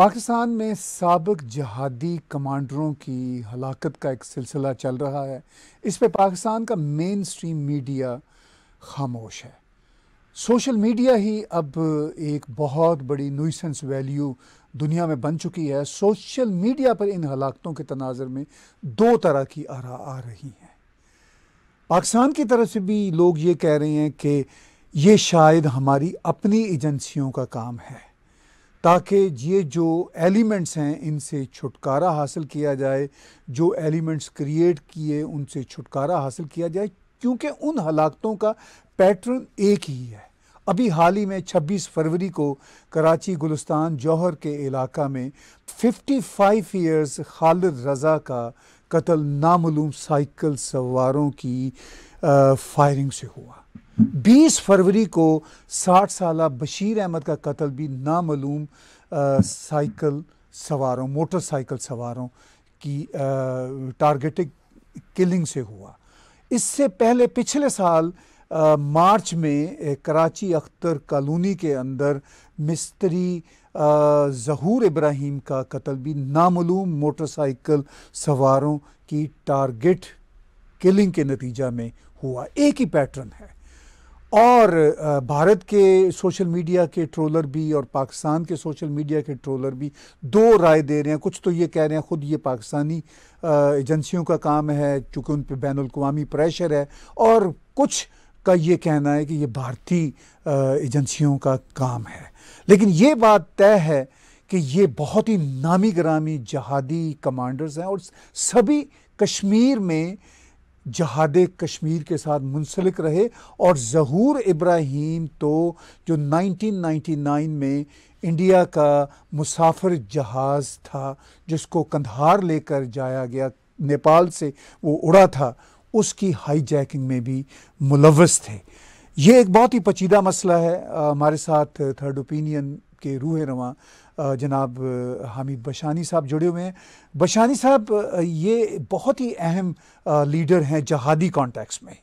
पाकिस्तान में सबक जहादी कमांडरों की हलाकत का एक सिलसिला चल रहा है इस पर पाकिस्तान का मेन स्ट्रीम मीडिया खामोश है सोशल मीडिया ही अब एक बहुत बड़ी नुइसेंस वैल्यू दुनिया में बन चुकी है सोशल मीडिया पर इन हलाकतों के तनाजर में दो तरह की आरा आ रही हैं पाकिस्तान की तरफ से भी लोग ये कह रहे हैं कि ये शायद हमारी अपनी एजेंसियों का काम है ताकि ये जो एलिमेंट्स हैं इनसे छुटकारा हासिल किया जाए जो एलिमेंट्स क्रिएट किए उनसे छुटकारा हासिल किया जाए क्योंकि उन हलाकतों का पैटर्न एक ही है अभी हाल ही में 26 फरवरी को कराची गुलस्तान जौहर के इलाका में 55 ईयर्स खालिद रज़ा का कत्ल नामूम साइकिल सवारों की फायरिंग से हुआ 20 फरवरी को 60 साल बशीर अहमद का कत्ल भी नामूम साइकिल सवारों मोटरसाइकिल सवारों की टारगेटिंग किलिंग से हुआ इससे पहले पिछले साल आ, मार्च में कराची अख्तर कॉलोनी के अंदर मिस्त्री जहूर इब्राहिम का कत्ल भी नामूम मोटरसाइकिल सवारों की टारगेट किलिंग के नतीजा में हुआ एक ही पैटर्न है और भारत के सोशल मीडिया के ट्रोलर भी और पाकिस्तान के सोशल मीडिया के ट्रोलर भी दो राय दे रहे हैं कुछ तो ये कह रहे हैं ख़ुद ये पाकिस्तानी एजेंसियों का काम है चूँकि उन पर बैन अवी प्रेशर है और कुछ का ये कहना है कि ये भारतीय एजेंसियों का काम है लेकिन ये बात तय है कि ये बहुत ही नामी ग्रामी जहादी कमांडर्स हैं और सभी कश्मीर में जहाद कश्मीर के साथ मुंसलिक रहे और जहूर इब्राहिम तो जो 1999 में इंडिया का मुसाफिर जहाज़ था जिसको कंधार लेकर जाया गया नेपाल से वो उड़ा था उसकी हाईजैकिंग में भी मुलवस थे ये एक बहुत ही पचीदा मसला है हमारे साथ थर्ड ओपिनियन के रूह रवा जनाब हामिद बशानी साहब जुड़े हुए हैं बशानी साहब ये बहुत ही अहम लीडर हैं जहादी कॉन्टेक्स में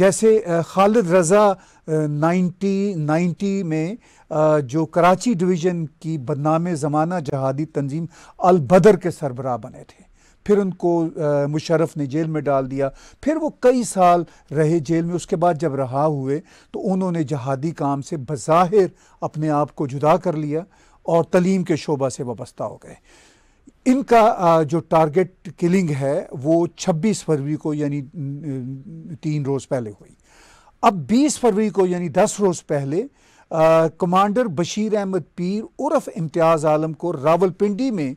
जैसे खालिद रज़ा 90 में जो कराची डिवीज़न की बदनाम ज़माना जहादी तंजीम अलबदर के सरबरा बने थे फिर उनको मुशरफ ने जेल में डाल दिया फिर वो कई साल रहे जेल में उसके बाद जब रहा हुए तो उन्होंने जहादी काम से बज़ाहिर अपने आप को जुदा कर लिया और तलीम के शोबा से वाबस्ता हो गए इनका जो टारगेट किलिंग है वो 26 फरवरी को यानी तीन रोज़ पहले हुई अब 20 फरवरी को यानी 10 रोज़ पहले कमांडर बशीर अहमद पीर उर्फ इम्तियाज़ आलम को रावलपिंडी में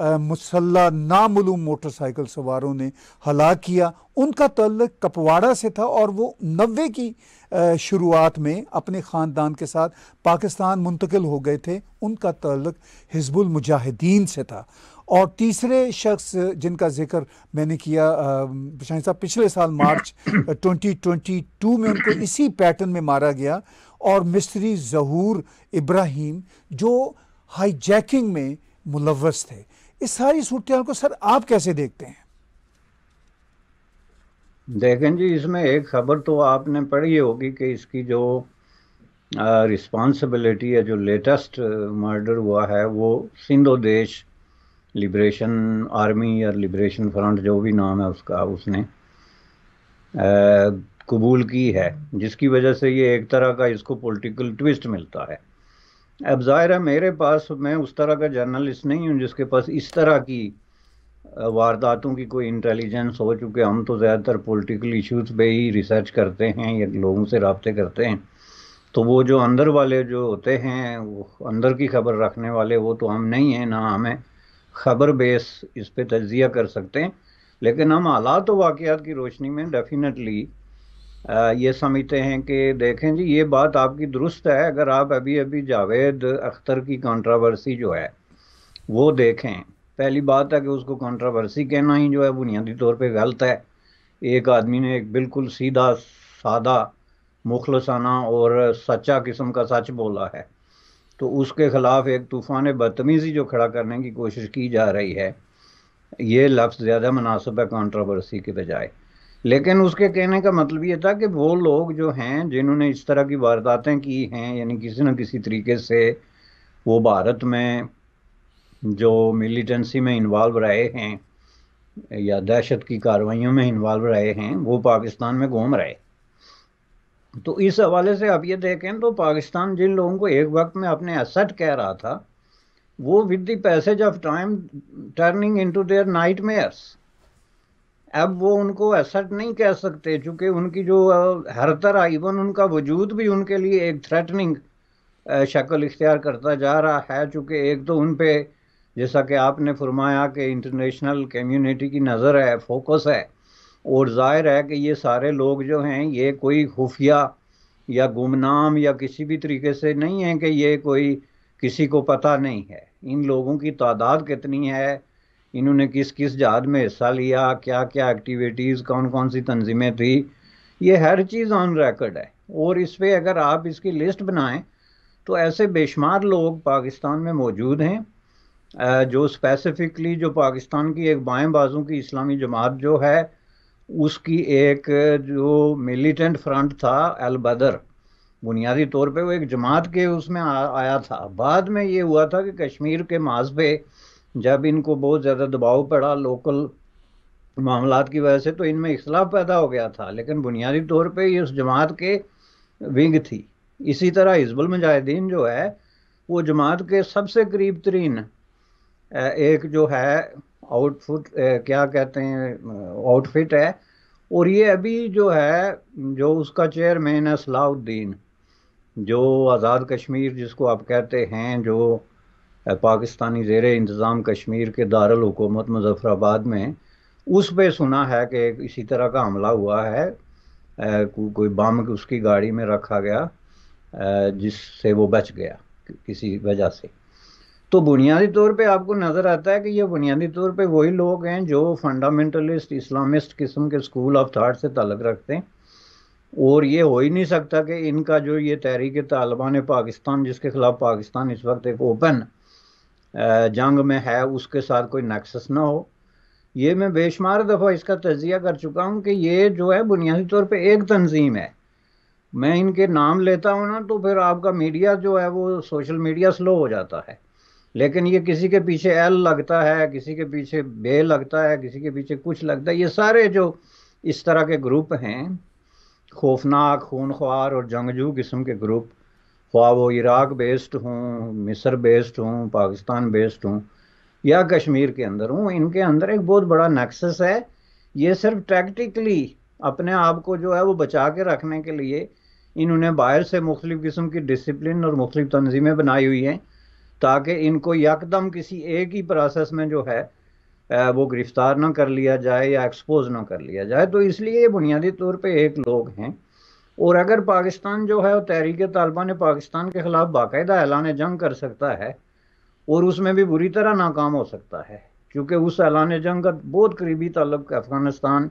मुसल्ला नामूम मोटरसाइकिल सवारों ने हलाक किया उनका तल्लक कपवाड़ा से था और वो नबे की शुरुआत में अपने ख़ानदान के साथ पाकिस्तान मुंतकिल हो गए थे उनका तल्लक हिजबुल मुजाहिदीन से था और तीसरे शख्स जिनका जिक्र मैंने किया शाह साहब पिछले साल मार्च 2022 में उनको इसी पैटर्न में मारा गया और मिस्त्री जहूर इब्राहिम जो हाईजैकिंग में मुलवस थे इस सारी सूरत को सर आप कैसे देखते हैं देखें जी इसमें एक खबर तो आपने पढ़ी होगी कि इसकी जो रिस्पॉन्सिबिलिटी है जो लेटेस्ट मर्डर हुआ है वो सिंधो देश लिब्रेशन आर्मी या लिब्रेशन फ्रंट जो भी नाम है उसका उसने आ, कबूल की है जिसकी वजह से ये एक तरह का इसको पॉलिटिकल ट्विस्ट मिलता है अब ज़ाहिर है मेरे पास मैं उस तरह का जर्नलिस्ट नहीं हूँ जिसके पास इस तरह की वारदातों की कोई इंटेलिजेंस हो चुके हम तो ज़्यादातर पॉलिटिकल इश्यूज पे ही रिसर्च करते हैं या लोगों से रबते करते हैं तो वो जो अंदर वाले जो होते हैं वो अंदर की खबर रखने वाले वो तो हम नहीं हैं ना हमें खबर बेस इस पर तजिया कर सकते हैं लेकिन हम हालात तो वाक़ात की रोशनी में डेफिनेटली ये समझते हैं कि देखें जी ये बात आपकी दुरुस्त है अगर आप अभी अभी जावेद अख्तर की कंट्रावर्सी जो है वो देखें पहली बात है कि उसको कंट्रावर्सी कहना ही जो है बुनियादी तौर पे गलत है एक आदमी ने एक बिल्कुल सीधा सादा मुखलसाना और सच्चा किस्म का सच बोला है तो उसके ख़िलाफ़ एक तूफ़ान बदतमीज़ी जो खड़ा करने की कोशिश की जा रही है ये लफ्ज़ ज़्यादा मुनासिब है कॉन्ट्रावर्सी के बजाय लेकिन उसके कहने का मतलब ये था कि वो लोग जो हैं जिन्होंने इस तरह की वारदातें की हैं यानी किसी न किसी तरीके से वो भारत में जो मिलिटेंसी में इन्वॉल्व रहे हैं या दहशत की कार्रवाइयों में इन्वॉल्व रहे हैं वो पाकिस्तान में घूम रहे तो इस हवाले से आप ये देखें तो पाकिस्तान जिन लोगों को एक वक्त में अपने असट कह रहा था वो with the passage of time turning into their nightmares अब वो उनको एसेट नहीं कह सकते चूँकि उनकी जो हर तरह इवन उनका वजूद भी उनके लिए एक थ्रेटनिंग शक्ल इख्तियार करता जा रहा है चूँकि एक तो उन पर जैसा कि आपने फरमाया कि इंटरनेशनल कम्युनिटी की नज़र है फोकस है और जाहिर है कि ये सारे लोग जो हैं ये कोई खुफिया या गुमनाम या किसी भी तरीके से नहीं है कि ये कोई किसी को पता नहीं है इन लोगों की तादाद कितनी है इन्होंने किस किस जहाज में हिस्सा लिया क्या क्या एक्टिविटीज़ कौन कौन सी तंजीमें थी ये हर चीज़ ऑन रिकॉर्ड है और इस पर अगर आप इसकी लिस्ट बनाएं तो ऐसे बेशुमार लोग पाकिस्तान में मौजूद हैं जो स्पेसिफिकली जो पाकिस्तान की एक बाएं बाजू की इस्लामी जमात जो है उसकी एक जो मिलिटेंट फ्रंट था अलबदर बुनियादी तौर पे वो एक जमात के उसमें आ, आया था बाद में ये हुआ था कि कश्मीर के माज पे जब इनको बहुत ज़्यादा दबाव पड़ा लोकल मामला की वजह से तो इनमें इख्तलाफ पैदा हो गया था लेकिन बुनियादी तौर पर ये उस जमात के विंग थी इसी तरह हिजबुल मुजाहिदीन जो है वो जमात के सबसे करीब तरीन एक जो है आउटफुट क्या कहते हैं आउटफिट है और ये अभी जो है जो उसका चेयरमैन है सलाउद्दीन जो आज़ाद कश्मीर जिसको आप कहते हैं जो पाकिस्तानी जेर इंतज़ाम कश्मीर के दारकूमत मुजफ़राबाद में उस पर सुना है कि इसी तरह का हमला हुआ है को, कोई बम उसकी गाड़ी में रखा गया जिससे वो बच गया किसी वजह से तो बुनियादी तौर पे आपको नज़र आता है कि ये बुनियादी तौर पे वही लोग हैं जो फंडामेंटलिस्ट इस्लामिस्ट किस्म के स्कूल ऑफ थाट से तलक रखते हैं और ये हो ही नहीं सकता कि इनका जो ये तहरीक तालिबान है पाकिस्तान जिसके खिलाफ पाकिस्तान इस वक्त एक ओपन जंग में है उसके साथ कोई नक्सस ना हो ये मैं बेशुमार दफ़ा इसका तजिया कर चुका हूँ कि ये जो है बुनियादी तौर पर एक तंजीम है मैं इनके नाम लेता हूँ ना तो फिर आपका मीडिया जो है वो सोशल मीडिया स्लो हो जाता है लेकिन ये किसी के पीछे एल लगता है किसी के पीछे बे लगता है किसी के पीछे कुछ लगता है ये सारे जो इस तरह के ग्रुप हैं खौफनाक खूनख्वार और जंगजू किस्म के ग्रुप ख्वा वो इराक बेस्ड हों मिस्र बेस्ड हों पाकिस्तान बेस्ड हों या कश्मीर के अंदर हूँ इनके अंदर एक बहुत बड़ा नक्सस है ये सिर्फ टैक्टिकली अपने आप को जो है वो बचा के रखने के लिए इन्होंने बाहर से मुख्तलिफ़ किस्म की डिसिप्लिन और मुख्तलिफ तनजीमें बनाई हुई हैं ताकि इनको यकदम किसी एक ही प्रोसेस में जो है वो गिरफ़्तार ना कर लिया जाए या एक्सपोज ना कर लिया जाए तो इसलिए ये बुनियादी तौर पर एक लोग हैं और अगर पाकिस्तान जो है वो तहरीक तालिबान ने पाकिस्तान के ख़िलाफ़ बाकायदा ऐलान जंग कर सकता है और उसमें भी बुरी तरह नाकाम हो सकता है क्योंकि उस ऐलान जंग का बहुत करीबी ताल्लुक अफ़गानिस्तान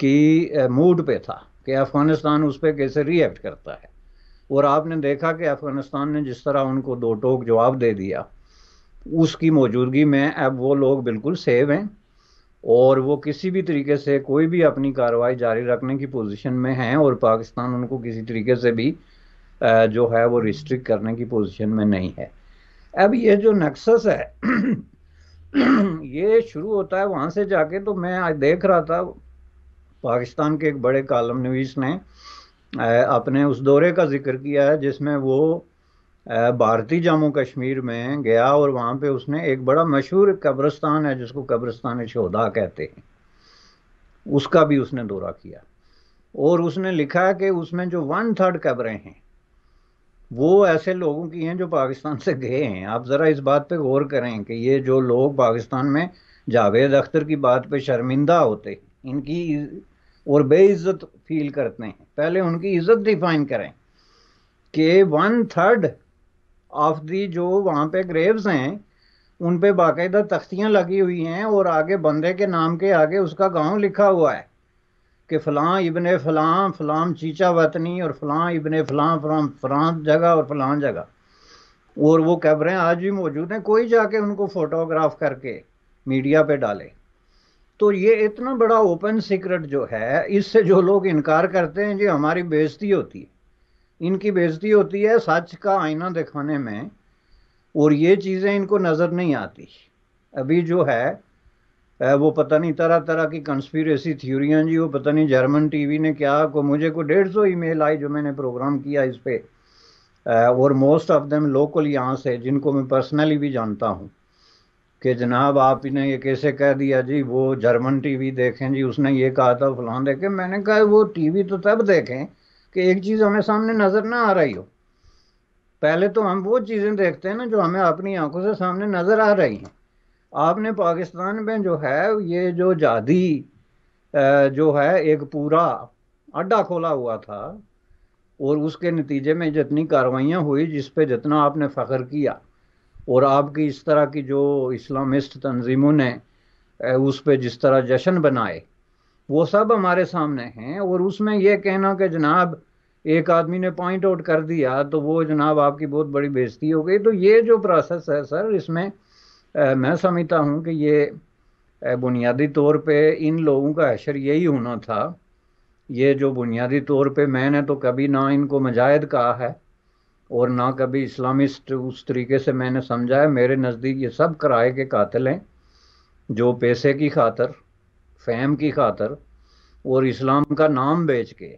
की मूड पे था कि अफ़गानिस्तान उस पर कैसे रिएक्ट करता है और आपने देखा कि अफ़गानिस्तान ने जिस तरह उनको दो टोक जवाब दे दिया उसकी मौजूदगी में अब वो लोग बिल्कुल सेव हैं और वो किसी भी तरीके से कोई भी अपनी कार्रवाई जारी रखने की पोजीशन में हैं और पाकिस्तान उनको किसी तरीके से भी जो है वो रिस्ट्रिक्ट करने की पोजीशन में नहीं है अब ये जो नक्सस है ये शुरू होता है वहाँ से जाके तो मैं आज देख रहा था पाकिस्तान के एक बड़े कालम नवीस ने अपने उस दौरे का जिक्र किया है जिसमें वो भारतीय जम्मू कश्मीर में गया और वहाँ पे उसने एक बड़ा मशहूर कब्रस्तान है जिसको कब्रस्तान शोधा कहते हैं उसका भी उसने दौरा किया और उसने लिखा कि उसमें जो वन थर्ड कब्रें हैं वो ऐसे लोगों की हैं जो पाकिस्तान से गए हैं आप ज़रा इस बात पे गौर करें कि ये जो लोग पाकिस्तान में जावेद अख्तर की बात पे शर्मिंदा होते हैं इनकी और बेइज्जत फील करते हैं पहले उनकी इज्जत डिफाइन करें कि वन थर्ड ऑफ दी जो वहाँ पे ग्रेव्स हैं उन पे बाकायदा तख्तियाँ लगी हुई हैं और आगे बंदे के नाम के आगे उसका गांव लिखा हुआ है कि फलां इबन फलां फलां चीचा वतनी और फलां इबन फलां फलां फलां जगह और फलां जगह और वो कैबरें आज भी मौजूद हैं कोई जाके उनको फ़ोटोग्राफ करके मीडिया पे डाले तो ये इतना बड़ा ओपन सीक्रेट जो है इससे जो लोग इनकार करते हैं जी हमारी बेजती होती है इनकी बेजती होती है सच का आईना दिखाने में और ये चीज़ें इनको नज़र नहीं आती अभी जो है वो पता नहीं तरह तरह की कंस्पिरेसी थ्योरियाँ जी वो पता नहीं जर्मन टीवी ने क्या को मुझे को डेढ़ सौ मेल आई जो मैंने प्रोग्राम किया इस पर और मोस्ट ऑफ देम लोकल यहाँ से जिनको मैं पर्सनली भी जानता हूँ कि जनाब आपने ये कैसे कह दिया जी वो जर्मन टीवी देखें जी उसने ये कहा था फलान देखें मैंने कहा वो टीवी तो तब देखें कि एक चीज़ हमें सामने नज़र ना आ रही हो पहले तो हम वो चीज़ें देखते हैं ना जो हमें अपनी आंखों से सामने नज़र आ रही हैं आपने पाकिस्तान में जो है ये जो जादी जो है एक पूरा अड्डा खोला हुआ था और उसके नतीजे में जितनी कार्रवाइयाँ हुई जिस पे जितना आपने फ़ख्र किया और आपकी इस तरह की जो इस्लामिस्ट तंजीमों ने उस पर जिस तरह जश्न बनाए वो सब हमारे सामने हैं और उसमें यह कहना कि जनाब एक आदमी ने पॉइंट आउट कर दिया तो वो जनाब आपकी बहुत बड़ी बेजती हो गई तो ये जो प्रोसेस है सर इसमें आ, मैं समझता हूँ कि ये बुनियादी तौर पे इन लोगों का अशर यही होना था ये जो बुनियादी तौर पे मैंने तो कभी ना इनको मजाहद कहा है और ना कभी इस्लामिस्ट उस तरीके से मैंने समझा है मेरे नज़दीक ये सब किराए के कातिल हैं जो पैसे की खातर फैम की खातर और इस्लाम का नाम बेच के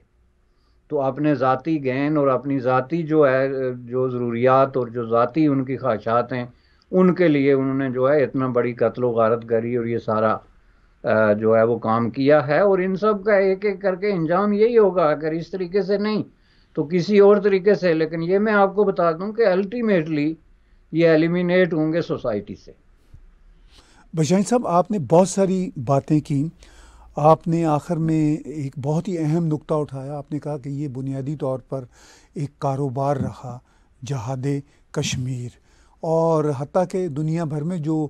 तो अपने ज़ाती गैन और अपनी ज़ाती जो है जो ज़रूरियात और जो ज़ाती उनकी ख्वाहिशात हैं उनके लिए उन्होंने जो है इतना बड़ी कत्लो गारत करी और ये सारा जो है वो काम किया है और इन सब का एक एक करके इंजाम यही होगा अगर इस तरीके से नहीं तो किसी और तरीके से लेकिन ये मैं आपको बता दूं कि अल्टीमेटली ये एलिमिनेट होंगे सोसाइटी से बशाइन साहब आपने बहुत सारी बातें की आपने आखिर में एक बहुत ही अहम नुक्ता उठाया आपने कहा कि ये बुनियादी तौर पर एक कारोबार रहा जहाद कश्मीर और हती कि दुनिया भर में जो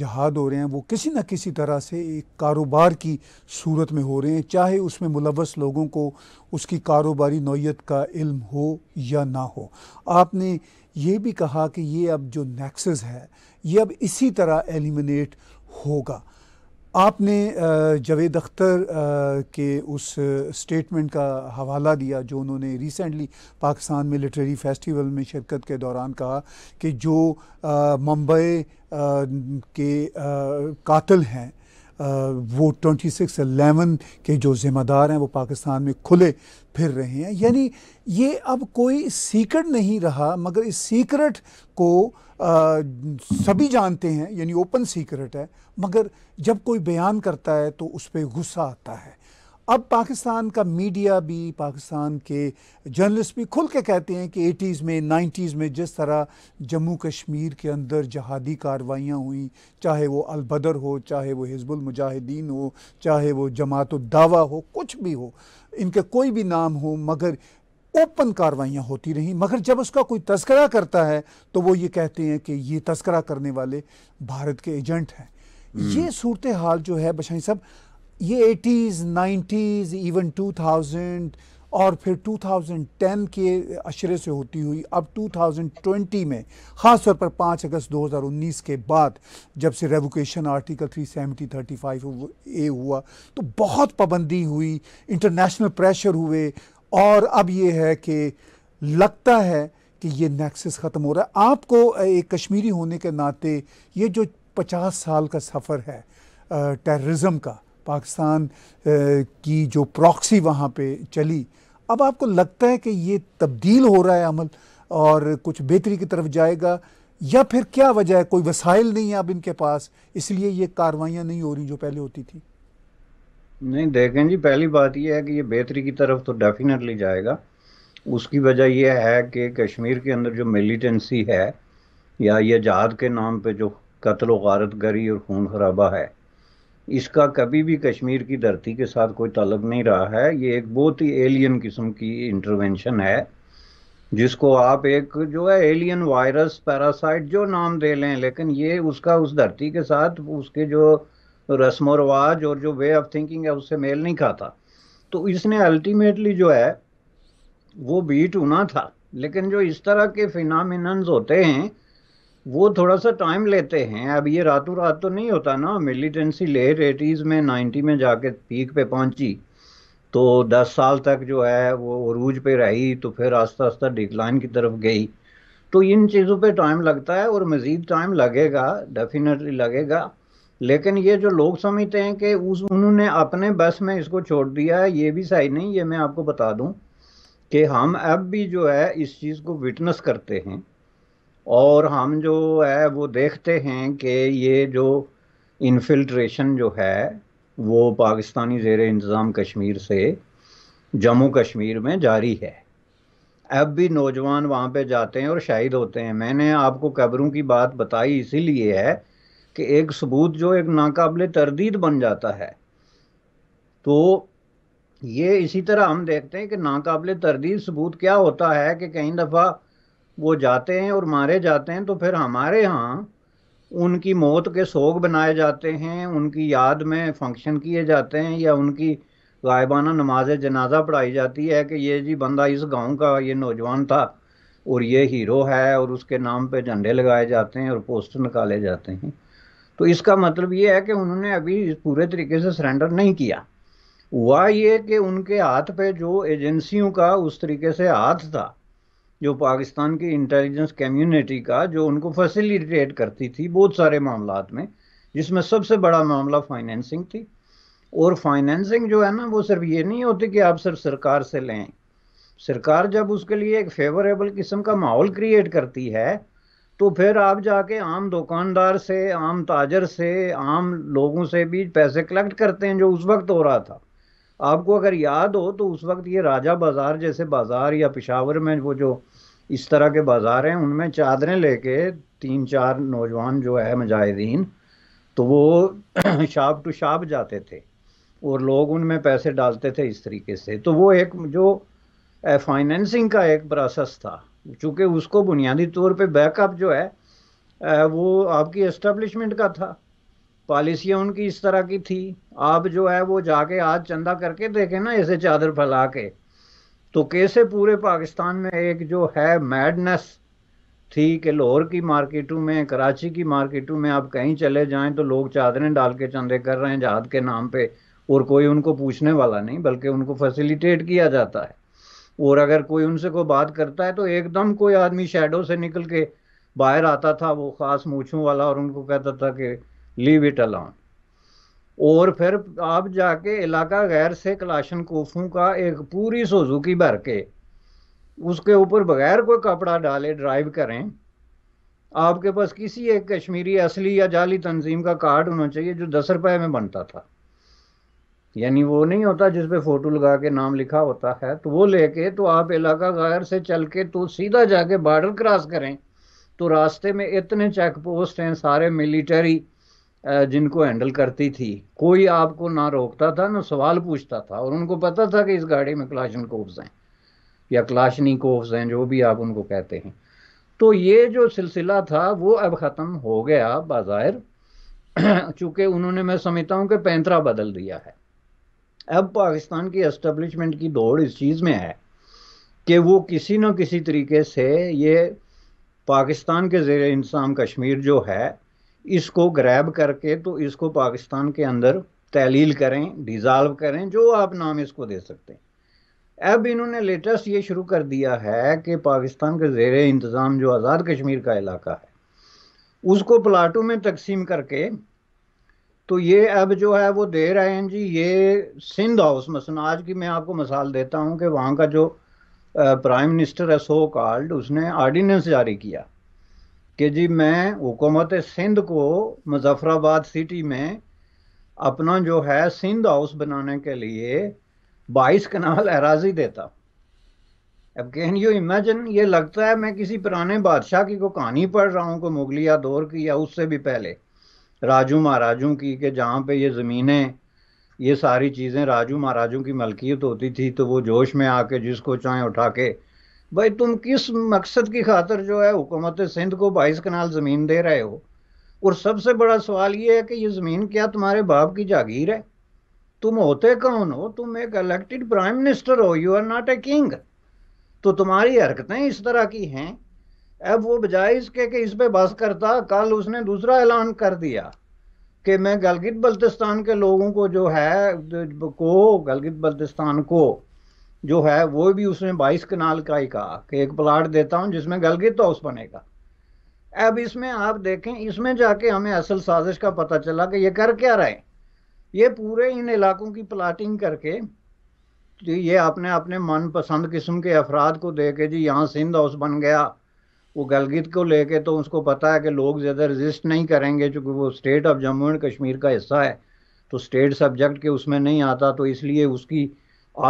जहाद हो रहे हैं वो किसी न किसी तरह से एक कारोबार की सूरत में हो रहे हैं चाहे उसमें मुलवस लोगों को उसकी कारोबारी नौीयत का इल्म हो या ना हो आपने ये भी कहा कि ये अब जो नेक्सस है ये अब इसी तरह एलिमिनेट होगा आपने जावेद अख्तर के उस स्टेटमेंट का हवाला दिया जो उन्होंने रिसेंटली पाकिस्तान में लिटरेरी फेस्टिवल में शिरकत के दौरान कहा कि जो मुंबई के कातिल हैं वो ट्वेंटी सिक्स एलेवन के जो ज़िम्मेदार हैं वो पाकिस्तान में खुले फिर रहे हैं यानी ये अब कोई सीक्रेट नहीं रहा मगर इस सीक्रेट को सभी जानते हैं यानी ओपन सीक्रेट है मगर जब कोई बयान करता है तो उस पर गुस्सा आता है अब पाकिस्तान का मीडिया भी पाकिस्तान के जर्नलिस्ट भी खुल के कहते हैं कि एटीज़ में 90s में जिस तरह जम्मू कश्मीर के अंदर जहादी कार्रवाइयाँ हुई चाहे वो अलबदर हो चाहे वो हिजबुल मुजाहिदीन हो चाहे वो जमात दावा हो कुछ भी हो इनके कोई भी नाम हो मगर ओपन कार्रवाइयाँ होती रहीं मगर जब उसका कोई तस्करा करता है तो वो ये कहते हैं कि ये तस्करा करने वाले भारत के एजेंट हैं हम्म। ये सूरत हाल जो है बशाई साहब ये eighties nineties even two thousand और फिर 2010 के अशरे से होती हुई अब 2020 में ख़ास तौर पर 5 अगस्त 2019 के बाद जब से रेवोकेशन आर्टिकल 370 फाइव ए हुआ तो बहुत पाबंदी हुई इंटरनेशनल प्रेशर हुए और अब ये है कि लगता है कि ये नेक्सस ख़त्म हो रहा है आपको एक कश्मीरी होने के नाते ये जो पचास साल का सफ़र है टेररिज्म का पाकिस्तान की जो प्रॉक्सी वहाँ पे चली अब आपको लगता है कि ये तब्दील हो रहा है अमल और कुछ बेहतरी की तरफ जाएगा या फिर क्या वजह है कोई वसाइल नहीं है अब इनके पास इसलिए ये कार्रवाइयाँ नहीं हो रही जो पहले होती थी नहीं देखें जी पहली बात यह है कि ये बेहतरी की तरफ तो डेफिनेटली जाएगा उसकी वजह यह है कि कश्मीर के अंदर जो मिलिटेंसी है या ये जहाद के नाम पे जो कत्ल वारत गरी और खून खराबा है इसका कभी भी कश्मीर की धरती के साथ कोई तलब नहीं रहा है ये एक बहुत ही एलियन किस्म की इंटरवेंशन है जिसको आप एक जो है एलियन वायरस पैरासाइट जो नाम दे लें लेकिन ये उसका उस धरती के साथ उसके जो रस्म रवाज और जो वे ऑफ थिंकिंग है उससे मेल नहीं खाता तो इसने अल्टीमेटली जो है वो बीट होना था लेकिन जो इस तरह के फिनामिनन्स होते हैं वो थोड़ा सा टाइम लेते हैं अब ये रातों रात तो नहीं होता ना मिलिटेंसी लेट एटीज़ में नाइन्टी में जाके पीक पे पहुंची तो दस साल तक जो है वो अरूज पे रही तो फिर आस्ता आस्ता डिक्लाइन की तरफ गई तो इन चीज़ों पे टाइम लगता है और मज़ीद टाइम लगेगा डेफिनेटली लगेगा लेकिन ये जो लोग समझते हैं कि उस उन्होंने अपने बस में इसको छोड़ दिया है ये भी सही नहीं ये मैं आपको बता दूं कि हम अब भी जो है इस चीज़ को विटनेस करते हैं और हम जो है वो देखते हैं कि ये जो इनफिल्ट्रेशन जो है वो पाकिस्तानी जेर इंतज़ाम कश्मीर से जम्मू कश्मीर में जारी है अब भी नौजवान वहाँ पे जाते हैं और शहीद होते हैं मैंने आपको कब्रों की बात बताई इसीलिए है कि एक सबूत जो एक नाकाबिल तरदीद बन जाता है तो ये इसी तरह हम देखते हैं कि नाकाबिल तरदीद सबूत क्या होता है कि कई दफ़ा वो जाते हैं और मारे जाते हैं तो फिर हमारे यहाँ उनकी मौत के सोग बनाए जाते हैं उनकी याद में फंक्शन किए जाते हैं या उनकी गायबाना नमाज जनाजा पढ़ाई जाती है कि ये जी बंदा इस गांव का ये नौजवान था और ये हीरो है और उसके नाम पे झंडे लगाए जाते हैं और पोस्टर निकाले जाते हैं तो इसका मतलब ये है कि उन्होंने अभी पूरे तरीके से सरेंडर नहीं किया हुआ ये कि उनके हाथ पे जो एजेंसियों का उस तरीके से हाथ था जो पाकिस्तान की इंटेलिजेंस कम्युनिटी का जो उनको फैसिलिटेट करती थी बहुत सारे मामला में जिसमें सबसे बड़ा मामला फाइनेंसिंग थी और फाइनेंसिंग जो है ना वो सिर्फ ये नहीं होती कि आप सिर्फ सरकार से लें सरकार जब उसके लिए एक फेवरेबल किस्म का माहौल क्रिएट करती है तो फिर आप जाके आम दुकानदार से आम ताजर से आम लोगों से भी पैसे कलेक्ट करते हैं जो उस वक्त हो रहा था आपको अगर याद हो तो उस वक्त ये राजा बाज़ार जैसे बाज़ार या पिशावर में वो जो इस तरह के बाज़ार हैं उनमें चादरें लेके तीन चार नौजवान जो है मुजाहिदीन तो वो शाप टू शाप जाते थे और लोग उनमें पैसे डालते थे इस तरीके से तो वो एक जो फाइनेंसिंग का एक प्रोसेस था चूंकि उसको बुनियादी तौर पे बैकअप जो है वो आपकी एस्टेब्लिशमेंट का था पॉलिसियाँ उनकी इस तरह की थी आप जो है वो जाके आज चंदा करके देखें ना ऐसे चादर फैला के तो कैसे पूरे पाकिस्तान में एक जो है मैडनेस थी कि लाहौर की मार्केटों में कराची की मार्केटों में आप कहीं चले जाएं तो लोग चादरें डाल के चंदे कर रहे हैं जहाद के नाम पे और कोई उनको पूछने वाला नहीं बल्कि उनको फैसिलिटेट किया जाता है और अगर कोई उनसे कोई बात करता है तो एकदम कोई आदमी शेडो से निकल के बाहर आता था वो खास मूछों वाला और उनको कहता था कि लीव इट अलाउन और फिर आप जाके इलाका गैर से कलाशन कोफों का एक पूरी सोजुकी भर के उसके ऊपर बगैर कोई कपड़ा डाले ड्राइव करें आपके पास किसी एक कश्मीरी असली या जाली तंजीम का कार्ड होना चाहिए जो दस रुपए में बनता था यानी वो नहीं होता जिसपे फोटो लगा के नाम लिखा होता है तो वो लेके तो आप इलाका गायर से चल के तो सीधा जाके बॉर्डर क्रॉस करें तो रास्ते में इतने चेक पोस्ट हैं सारे मिलिटरी जिनको हैंडल करती थी कोई आपको ना रोकता था ना सवाल पूछता था और उनको पता था कि इस गाड़ी में क्लाशन कोफ्स हैं या क्लाशनी कोफ्स हैं जो भी आप उनको कहते हैं तो ये जो सिलसिला था वो अब ख़त्म हो गया बाज़ाहिर चूँकि उन्होंने मैं समझता हूँ कि पैंतरा बदल दिया है अब पाकिस्तान की एस्टेब्लिशमेंट की दौड़ इस चीज़ में है कि वो किसी न किसी तरीके से ये पाकिस्तान के ज़ेर इंतज़ाम कश्मीर जो है इसको ग्रैब करके तो इसको पाकिस्तान के अंदर तहलील करें डिज़ाल्व करें जो आप नाम इसको दे सकते हैं अब इन्होंने लेटेस्ट ये शुरू कर दिया है कि पाकिस्तान के ज़ेर इंतज़ाम जो आज़ाद कश्मीर का इलाका है उसको प्लाटों में तकसीम करके तो ये अब जो है वो दे रहे हैं जी ये सिंध हाउस मसलन आज की मैं आपको मसाल देता हूँ कि वहाँ का जो प्राइम मिनिस्टर है सो कार्ड उसने आर्डिनेंस जारी किया कि जी मैं हुकूमत सिंध को मुजफ्फराबाद सिटी में अपना जो है सिंध हाउस बनाने के लिए बाईस कनाल एराजी देता अब कैन यू इमेजिन ये लगता है मैं किसी पुराने बादशाह की को कहानी पढ़ रहा हूँ को मुगलिया दौर की या उससे भी पहले राजू महाराजों की कि जहाँ पे ये ज़मीनें ये सारी चीज़ें राजू महाराजों की मलकियत होती थी तो वो जोश में आके जिसको चाहें उठा के भाई तुम किस मकसद की खातर जो है हुकूमत सिंध को बाईस कनाल ज़मीन दे रहे हो और सबसे बड़ा सवाल ये है कि ये ज़मीन क्या तुम्हारे बाप की जागीर है तुम होते कौन हो तुम एक इलेक्टेड प्राइम मिनिस्टर हो you are not a king तो तुम्हारी हरकतें इस तरह की हैं अब वो बजाय इसके कि इस पे बस करता कल उसने दूसरा ऐलान कर दिया कि मैं गलगित बल्तिस्तान के लोगों को जो है को गलगित बल्तिस्तान को जो है वो भी उसने बाईस कनाल का ही कहा कि एक प्लाट देता हूँ जिसमें गलगित हाउस बनेगा अब इसमें आप देखें इसमें जाके हमें असल साजिश का पता चला कि ये कर क्या रहे ये पूरे इन इलाकों की प्लाटिंग करके ये अपने अपने मनपसंद किस्म के अफराद को दे के जी यहाँ सिंध हाउस बन गया वो गलगित को लेके तो उसको पता है कि लोग ज़्यादा रजिस्ट नहीं करेंगे चूँकि वो state of Jammu and Kashmir का हिस्सा है तो स्टेट सब्जेक्ट के उसमें नहीं आता तो इसलिए उसकी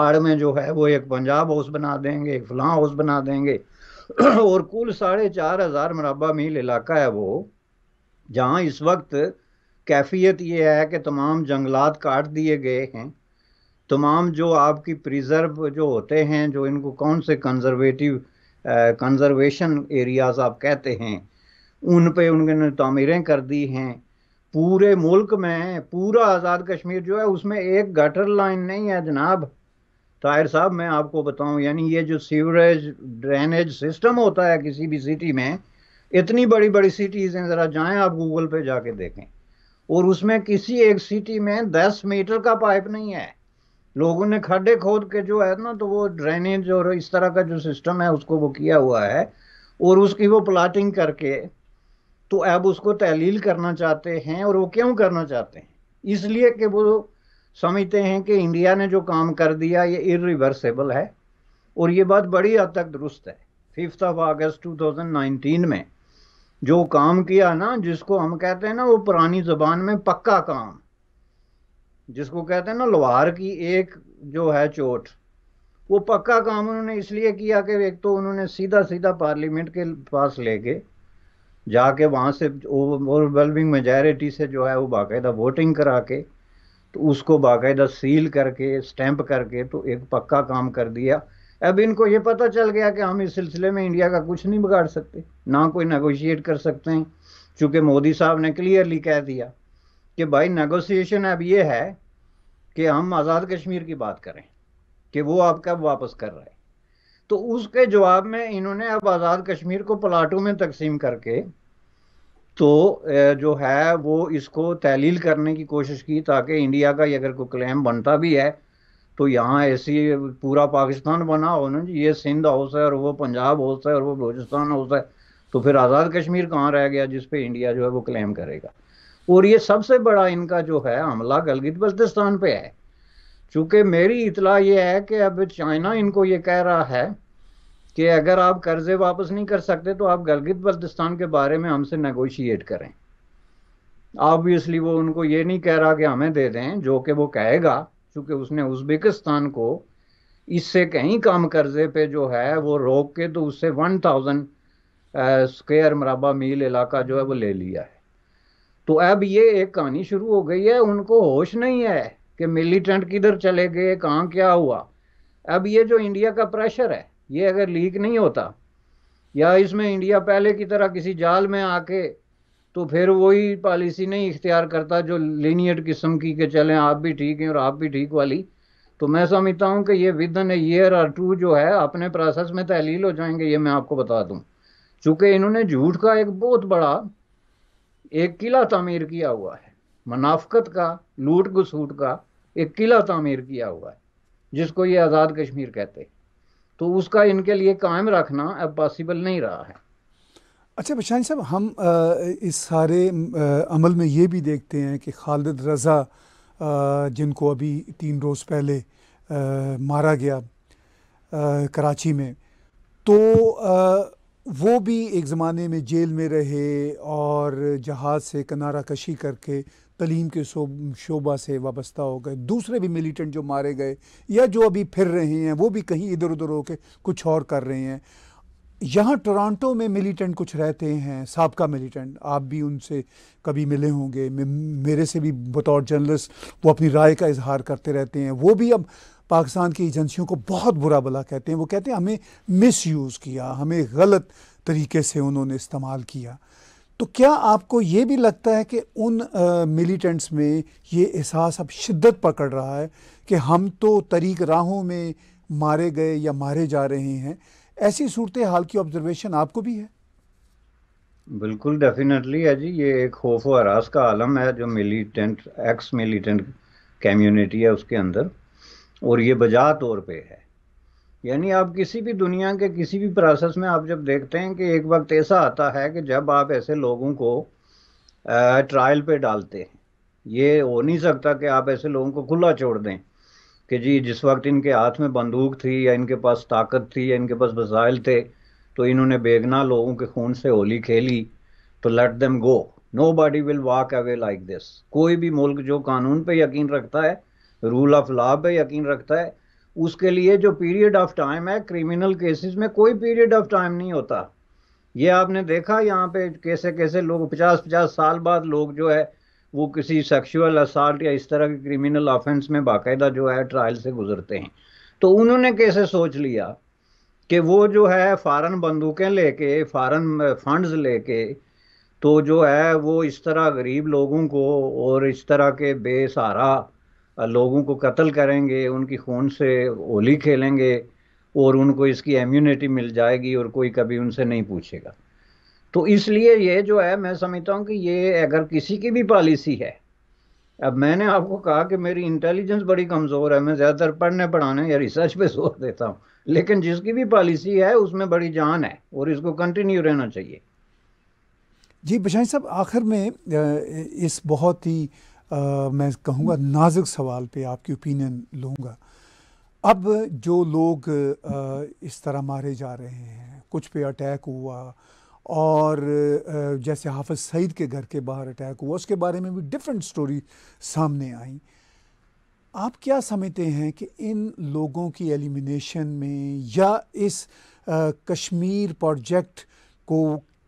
आड़ में जो है वो एक पंजाब हाउस बना देंगे एक फलां हाउस बना देंगे और कुल साढ़े चार हज़ार मरबा मील इलाका है वो जहाँ इस वक्त कैफियत ये है कि तमाम जंगलात काट दिए गए हैं तमाम जो आपकी प्रिजर्व जो होते हैं जो इनको कौन से कंजर्वेटिव कंजर्वेशन एरियाज आप कहते हैं उन पे उनके तमीरें कर दी हैं पूरे मुल्क में पूरा आज़ाद कश्मीर जो है उसमें एक गटर लाइन नहीं है जनाब ताहिर साहब मैं आपको बताऊं यानी ये जो सीवरेज ड्रेनेज सिस्टम होता है किसी भी सिटी में इतनी बड़ी बड़ी सिटीज़ हैं ज़रा जाएं आप गूगल पे जाके देखें और उसमें किसी एक सिटी में दस मीटर का पाइप नहीं है लोगों ने खड्डे खोद के जो है ना तो वो ड्रेनेज और इस तरह का जो सिस्टम है उसको वो किया हुआ है और उसकी वो प्लाटिंग करके तो अब उसको तहलील करना चाहते हैं और वो क्यों करना चाहते हैं इसलिए कि वो समझते हैं कि इंडिया ने जो काम कर दिया ये इरिवर्सेबल है और ये बात बड़ी हद तक दुरुस्त है फिफ्थ ऑफ अगस्त 2019 में जो काम किया ना जिसको हम कहते हैं ना वो पुरानी जबान में पक्का काम जिसको कहते हैं ना लोहार की एक जो है चोट वो पक्का काम उन्होंने इसलिए किया कि एक तो उन्होंने सीधा सीधा पार्लियामेंट के पास लेके जाके वहाँ से ओवरवेलमिंग मेजॉरिटी से जो है वो बाकायदा वोटिंग करा के तो उसको बाकायदा सील करके स्टैंप करके तो एक पक्का काम कर दिया अब इनको ये पता चल गया कि हम इस सिलसिले में इंडिया का कुछ नहीं बिगाड़ सकते ना कोई नेगोशिएट कर सकते हैं चूँकि मोदी साहब ने क्लियरली कह दिया कि भाई नेगोशिएशन अब ये है कि हम आज़ाद कश्मीर की बात करें कि वो आप कब वापस कर रहे तो उसके जवाब में इन्होंने अब आज़ाद कश्मीर को प्लाटों में तकसीम करके तो जो है वो इसको तहलील करने की कोशिश की ताकि इंडिया का अगर कोई क्लेम बनता भी है तो यहाँ ऐसी पूरा पाकिस्तान बना हो ना जी ये सिंध हाउस है और वो पंजाब हाउस है और वो बलोचिस्तान हाउस है तो फिर आज़ाद कश्मीर कहाँ रह गया जिस पे इंडिया जो है वो क्लेम करेगा और ये सबसे बड़ा इनका जो है हमला गलगित बल्तिस्तान पे है चूंकि मेरी इतला ये है कि अब चाइना इनको ये कह रहा है कि अगर आप कर्जे वापस नहीं कर सकते तो आप गलगित बल्तिस्तान के बारे में हमसे नेगोशिएट करें ऑब्वियसली वो उनको ये नहीं कह रहा कि हमें दे दें जो कि वो कहेगा क्योंकि उसने उज्बेकिस्तान को इससे कहीं कम कर्जे पे जो है वो रोक के तो उससे वन थाउजेंड स्क्वेयर मरबा मील इलाका जो है वो ले लिया है तो अब ये एक कहानी शुरू हो गई है उनको होश नहीं है कि मिलिटेंट किधर चले गए कहाँ क्या हुआ अब ये जो इंडिया का प्रेशर है ये अगर लीक नहीं होता या इसमें इंडिया पहले की तरह किसी जाल में आके तो फिर वही पॉलिसी नहीं इख्तियार करता जो लीनियट किस्म की के चलें आप भी ठीक हैं और आप भी ठीक वाली तो मैं समझता हूँ कि ये विद इन ईयर और टू जो है अपने प्रोसेस में तहलील हो जाएंगे ये मैं आपको बता दूँ चूँकि इन्होंने झूठ का एक बहुत बड़ा एक किला तामीर किया हुआ है मुनाफ्त का लूट घसूट का एक किला तामीर किया हुआ है जिसको ये आज़ाद कश्मीर कहते हैं तो उसका इनके लिए कायम रखना अब पॉसिबल नहीं रहा है अच्छा बशानी साहब हम इस सारे अमल में ये भी देखते हैं कि खालिद रज़ा जिनको अभी तीन रोज़ पहले मारा गया कराची में तो वो भी एक ज़माने में जेल में रहे और जहाज़ से किनारा कशी करके तलीम के शोबा से वाबस्ता हो गए दूसरे भी मिलिटेंट जो मारे गए या जो अभी फिर रहे हैं वो भी कहीं इधर उधर होकर कुछ और कर रहे हैं यहाँ टोरंटो में मिलिटेंट कुछ रहते हैं सबका मिलिटेंट आप भी उनसे कभी मिले होंगे मेरे से भी बतौर जर्नलिस्ट वो अपनी राय का इजहार करते रहते हैं वो भी अब पाकिस्तान की एजेंसियों को बहुत बुरा भला कहते हैं वो कहते हैं हमें मिस यूज़ किया हमें गलत तरीके से उन्होंने इस्तेमाल किया तो क्या आपको ये भी लगता है कि उन मिलिटेंट्स में ये एहसास अब शिद्दत पकड़ रहा है कि हम तो तरीक राहों में मारे गए या मारे जा रहे हैं ऐसी सूरत हाल की ऑब्जर्वेशन आपको भी है बिल्कुल डेफिनेटली है जी ये एक खौफ और हरास का आलम है जो मिलिटेंट एक्स मिलिटेंट कम्युनिटी है उसके अंदर और ये बजा तौर पे है यानी आप किसी भी दुनिया के किसी भी प्रोसेस में आप जब देखते हैं कि एक वक्त ऐसा आता है कि जब आप ऐसे लोगों को ट्रायल पे डालते हैं ये हो नहीं सकता कि आप ऐसे लोगों को खुला छोड़ दें कि जी जिस वक्त इनके हाथ में बंदूक थी या इनके पास ताकत थी या इनके पास वसाइल थे तो इन्होंने बेगना लोगों के खून से होली खेली तो let them go nobody will walk away like this कोई भी मुल्क जो कानून पे यकीन रखता है रूल ऑफ लॉ पे यकीन रखता है उसके लिए जो पीरियड ऑफ टाइम है क्रिमिनल केसेस में कोई पीरियड ऑफ टाइम नहीं होता ये आपने देखा यहाँ पे कैसे कैसे लोग पचास पचास साल बाद लोग जो है वो किसी सेक्सुअल असाल्ट या इस तरह के क्रिमिनल ऑफेंस में बाकायदा जो है ट्रायल से गुजरते हैं तो उन्होंने कैसे सोच लिया कि वो जो है फ़ारन बंदूकें लेके फ़ारन फंड्स लेके तो जो है वो इस तरह गरीब लोगों को और इस तरह के बेसहारा लोगों को कत्ल करेंगे उनकी खून से होली खेलेंगे और उनको इसकी इम्यूनिटी मिल जाएगी और कोई कभी उनसे नहीं पूछेगा तो इसलिए ये जो है मैं समझता हूँ कि ये अगर किसी की भी पॉलिसी है अब मैंने आपको कहा कि मेरी इंटेलिजेंस बड़ी कमज़ोर है मैं ज़्यादातर पढ़ने पढ़ाने या रिसर्च पे जोर देता हूँ लेकिन जिसकी भी पॉलिसी है उसमें बड़ी जान है और इसको कंटिन्यू रहना चाहिए जी बशाई साहब आखिर में इस बहुत ही आ, मैं कहूँगा नाजुक सवाल पे आपकी ओपिनियन लूँगा अब जो लोग आ, इस तरह मारे जा रहे हैं कुछ पे अटैक हुआ और जैसे हाफज सईद के घर के बाहर अटैक हुआ उसके बारे में भी डिफरेंट स्टोरी सामने आई आप क्या समझते हैं कि इन लोगों की एलिमिनेशन में या इस आ, कश्मीर प्रोजेक्ट को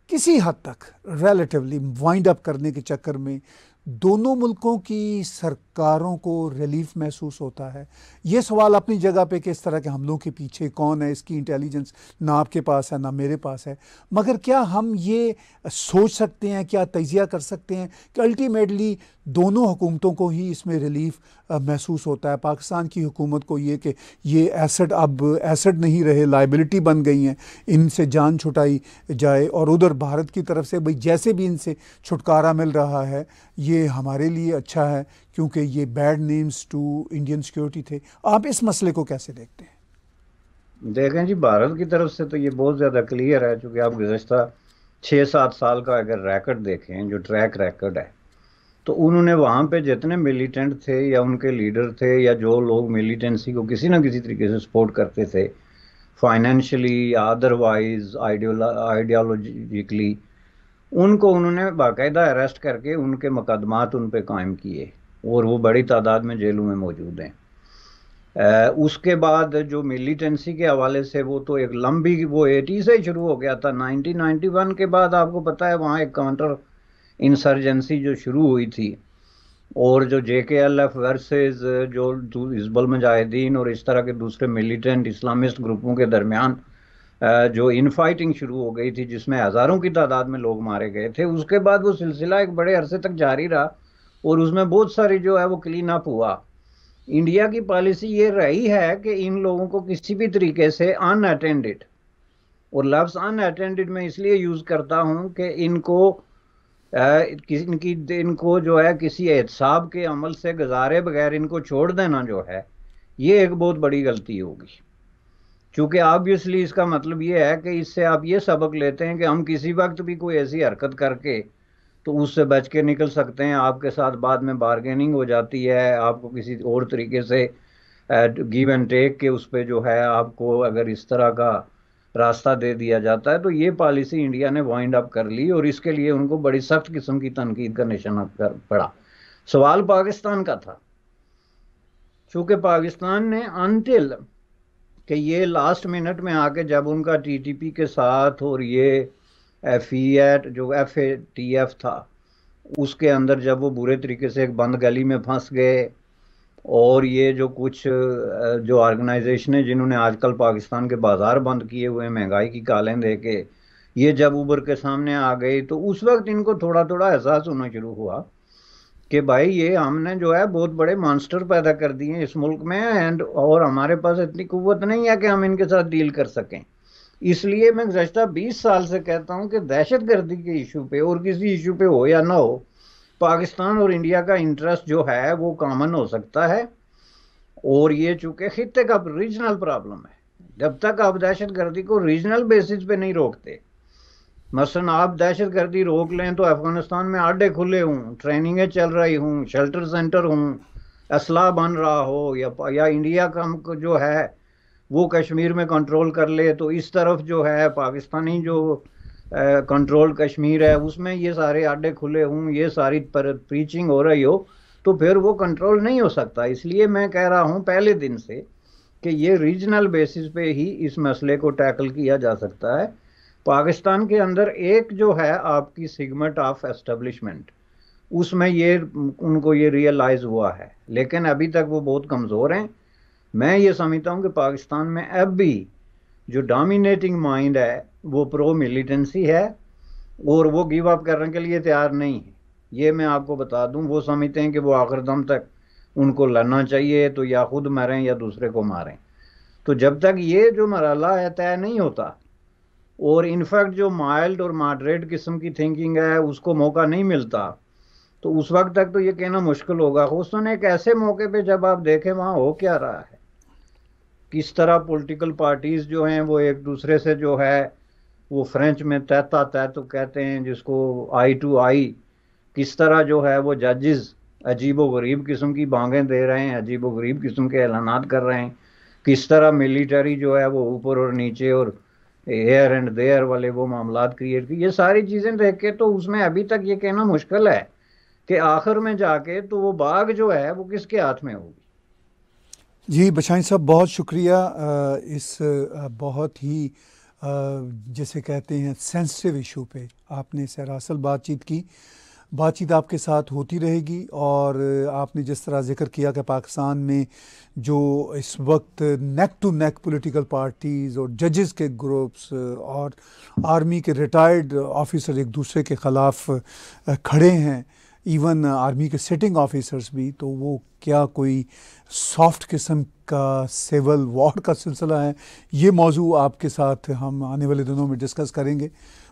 किसी हद तक रिलेटिवली वाइंड अप करने के चक्कर में दोनों मुल्कों की सर कारों को रिलीफ महसूस होता है ये सवाल अपनी जगह पे कि इस तरह के हमलों के पीछे कौन है इसकी इंटेलिजेंस ना आपके पास है ना मेरे पास है मगर क्या हम ये सोच सकते हैं क्या तजिया कर सकते हैं कि अल्टीमेटली दोनों हुकूमतों को ही इसमें रिलीफ महसूस होता है पाकिस्तान की हुकूमत को ये कि ये एसड अब एसड नहीं रहे लाइबिलिटी बन गई हैं इनसे जान छुटाई जाए और उधर भारत की तरफ से भाई जैसे भी इनसे छुटकारा मिल रहा है ये हमारे लिए अच्छा है क्योंकि ये bad names to Indian security थे आप इस मसले को कैसे देखते हैं देखें जी भारत की तरफ से तो ये बहुत ज़्यादा क्लियर है चूँकि आप गुजशत छः सात साल का अगर रैकड देखें जो ट्रैक रैकड है तो उन्होंने वहाँ पे जितने मिलिटेंट थे या उनके लीडर थे या जो लोग मिलिटेंसी को किसी ना किसी तरीके से सपोर्ट करते थे फाइनेंशियली या अदरवाइज आइडियोलॉजिकली उनको उन्होंने बाकायदा अरेस्ट करके उनके मकदमात उन पर कायम किए और वो बड़ी तादाद में जेलों में मौजूद हैं उसके बाद जो मिलिटेंसी के हवाले से वो तो एक लंबी वो एटी से शुरू हो गया था 1991 के बाद आपको पता है वहाँ एक काउंटर इंसर्जेंसी जो शुरू हुई थी और जो जे के एल एफ वर्सेज जो हिजबल मुजाहिदीन और इस तरह के दूसरे मिलिटेंट इस्लामिस्ट ग्रुपों के दरमियान जो इन फाइटिंग शुरू हो गई थी जिसमें हज़ारों की तादाद में लोग मारे गए थे उसके बाद वो सिलसिला एक बड़े अरसे तक जारी रहा और उसमें बहुत सारी जो है वो क्लीन अप हुआ इंडिया की पॉलिसी ये रही है कि इन लोगों को किसी भी तरीके से अनअटेंडेड और लफ्स अनअटेंडेड में इसलिए यूज़ करता हूँ कि इनको इनकी इनको जो है किसी एहसाब के अमल से गुजारे बगैर इनको छोड़ देना जो है ये एक बहुत बड़ी गलती होगी चूंकि ऑब्वियसली इसका मतलब ये है कि इससे आप ये सबक लेते हैं कि हम किसी वक्त भी कोई ऐसी हरकत करके तो उससे बच के निकल सकते हैं आपके साथ बाद में बारगेनिंग हो जाती है आपको किसी और तरीके से गिव एंड टेक के उस पर जो है आपको अगर इस तरह का रास्ता दे दिया जाता है तो ये पॉलिसी इंडिया ने वाइंड अप कर ली और इसके लिए उनको बड़ी सख्त किस्म की तनकीद का निशाना कर पड़ा सवाल पाकिस्तान का था चूंकि पाकिस्तान ने अनटिल के ये लास्ट मिनट में आके जब उनका टीटीपी के साथ और ये एफ ई एट जो एफ ए टी एफ था उसके अंदर जब वो बुरे तरीके से एक बंद गली में फंस गए और ये जो कुछ जो ऑर्गेनाइजेशन है जिन्होंने आजकल पाकिस्तान के बाज़ार बंद किए हुए महंगाई की कालें दे के ये जब उबर के सामने आ गई तो उस वक्त इनको थोड़ा थोड़ा एहसास होना शुरू हुआ कि भाई ये हमने जो है बहुत बड़े मॉन्स्टर पैदा कर दिए इस मुल्क में एंड और हमारे पास इतनी कुत नहीं है कि हम इनके साथ डील कर सकें इसलिए मैं गुजशत बीस साल से कहता हूँ कि दहशत गर्दी के इशू पे और किसी इशू पे हो या ना हो पाकिस्तान और इंडिया का इंटरेस्ट जो है वो कॉमन हो सकता है और ये चूंकि खत्े का रीजनल प्रॉब्लम है जब तक आप दहशत गर्दी को रीजनल बेसिस पे नहीं रोकते मसन आप दहशत गर्दी रोक लें तो अफगानिस्तान में अड्डे खुले हों ट्रेनिंगें चल रही हों शेल्टर सेंटर हों असला बन रहा हो या या इंडिया का जो है वो कश्मीर में कंट्रोल कर ले तो इस तरफ जो है पाकिस्तानी जो कंट्रोल कश्मीर है उसमें ये सारे आड्डे खुले हों ये सारी पर प्रीचिंग हो रही हो तो फिर वो कंट्रोल नहीं हो सकता इसलिए मैं कह रहा हूँ पहले दिन से कि ये रीजनल बेसिस पे ही इस मसले को टैकल किया जा सकता है पाकिस्तान के अंदर एक जो है आपकी सिगमेंट ऑफ एस्टेब्लिशमेंट उसमें ये उनको ये रियलाइज़ हुआ है लेकिन अभी तक वो बहुत कमज़ोर हैं मैं ये समझता हूँ कि पाकिस्तान में अब भी जो डोमिनेटिंग माइंड है वो प्रो मिलिटेंसी है और वो गिव अप करने के लिए तैयार नहीं है ये मैं आपको बता दूं वो समझते हैं कि वो आखिर दम तक उनको लड़ना चाहिए तो या खुद मरें या दूसरे को मारें तो जब तक ये जो मरला है तय नहीं होता और इनफैक्ट जो माइल्ड और मॉडरेट किस्म की थिंकिंग है उसको मौका नहीं मिलता तो उस वक्त तक तो ये कहना मुश्किल होगा खुशन एक ऐसे मौके पे जब आप देखें वहाँ हो क्या रहा है किस तरह पॉलिटिकल पार्टीज जो हैं वो एक दूसरे से जो है वो फ्रेंच में तहता तह तो कहते हैं जिसको आई टू आई किस तरह जो है वो जजेस अजीब व गरीब किस्म की बांगें दे रहे हैं अजीब व गरीब किस्म के ऐलान कर रहे हैं किस तरह मिलिट्री जो है वो ऊपर और नीचे और एयर एंड देयर वाले वो मामला क्रिएट की ये सारी चीज़ें देख के तो उसमें अभी तक ये कहना मुश्किल है कि आखिर में जाके तो वो बाघ जो है वो किसके हाथ में होगी जी बशाइन साहब बहुत शुक्रिया इस बहुत ही जैसे कहते हैं सेंसिटिव इशू पे आपने सरासल बातचीत की बातचीत आपके साथ होती रहेगी और आपने जिस तरह जिक्र किया कि पाकिस्तान में जो इस वक्त neck to neck political parties और जजेस के ग्रुप्स और आर्मी के रिटायर्ड ऑफिसर एक दूसरे के ख़िलाफ़ खड़े हैं इवन आर्मी uh, के सिटिंग ऑफिसर्स भी तो वो क्या कोई सॉफ्ट किस्म का सिविल वॉर का सिलसिला है ये मौजू आपके साथ हम आने वाले दिनों में डिस्कस करेंगे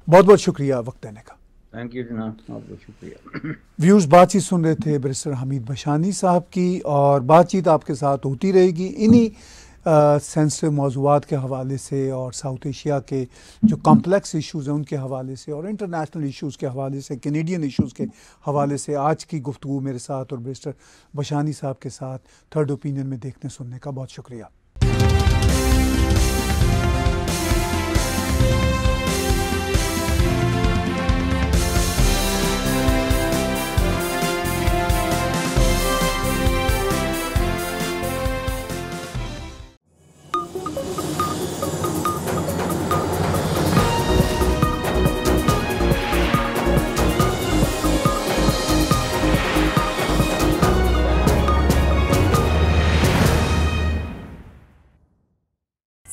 बहुत बहुत शुक्रिया वक्त देने का थैंक यू बहुत शुक्रिया व्यूज़ बातचीत सुन रहे थे बरिस्टर हमीद बशानी साहब की और बातचीत आपके साथ होती रहेगी इन्हीं सेंसिटिव मौजूद के हवाले से और साउथ एशिया के जो कॉम्प्लेक्स इश्यूज़ हैं उनके हवाले से और इंटरनेशनल इश्यूज़ के हवाले से कैनेडियन इश्यूज़ के हवाले से आज की गुफ्तु मेरे साथ और मिस्टर बशानी साहब के साथ थर्ड ओपिनियन में देखने सुनने का बहुत शुक्रिया